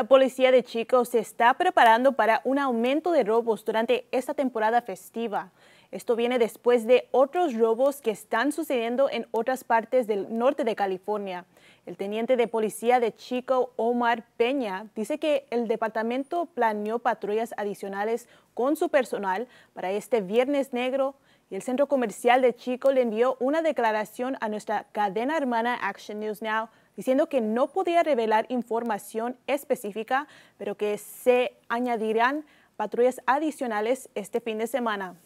La policía de Chico se está preparando para un aumento de robos durante esta temporada festiva. Esto viene después de otros robos que están sucediendo en otras partes del norte de California. El teniente de policía de Chico, Omar Peña, dice que el departamento planeó patrullas adicionales con su personal para este viernes negro y el centro comercial de Chico le envió una declaración a nuestra cadena hermana Action News Now diciendo que no podía revelar información específica, pero que se añadirán patrullas adicionales este fin de semana.